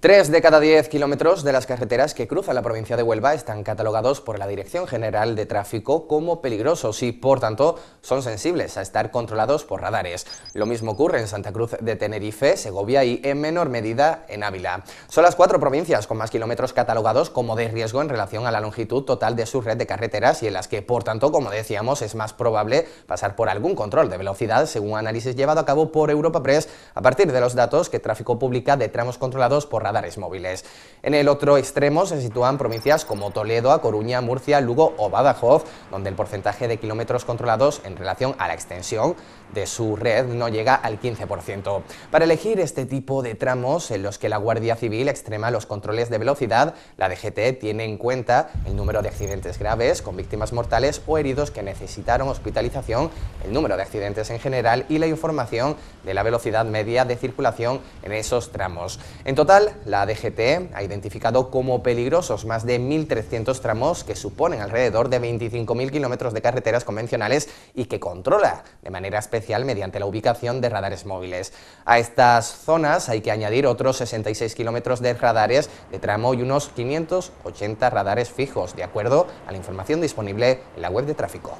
Tres de cada diez kilómetros de las carreteras que cruzan la provincia de Huelva están catalogados por la Dirección General de Tráfico como peligrosos y, por tanto, son sensibles a estar controlados por radares. Lo mismo ocurre en Santa Cruz de Tenerife, Segovia y, en menor medida, en Ávila. Son las cuatro provincias con más kilómetros catalogados como de riesgo en relación a la longitud total de su red de carreteras y en las que, por tanto, como decíamos, es más probable pasar por algún control de velocidad, según análisis llevado a cabo por Europa Press, a partir de los datos que Tráfico publica de tramos controlados por radares móviles. En el otro extremo se sitúan provincias como Toledo, A Coruña, Murcia, Lugo o Badajoz, donde el porcentaje de kilómetros controlados en relación a la extensión de su red no llega al 15%. Para elegir este tipo de tramos en los que la Guardia Civil extrema los controles de velocidad, la DGT tiene en cuenta el número de accidentes graves con víctimas mortales o heridos que necesitaron hospitalización, el número de accidentes en general y la información de la velocidad media de circulación en esos tramos. En total, la DGT ha identificado como peligrosos más de 1.300 tramos que suponen alrededor de 25.000 kilómetros de carreteras convencionales y que controla de manera especial mediante la ubicación de radares móviles. A estas zonas hay que añadir otros 66 kilómetros de radares de tramo y unos 580 radares fijos, de acuerdo a la información disponible en la web de tráfico.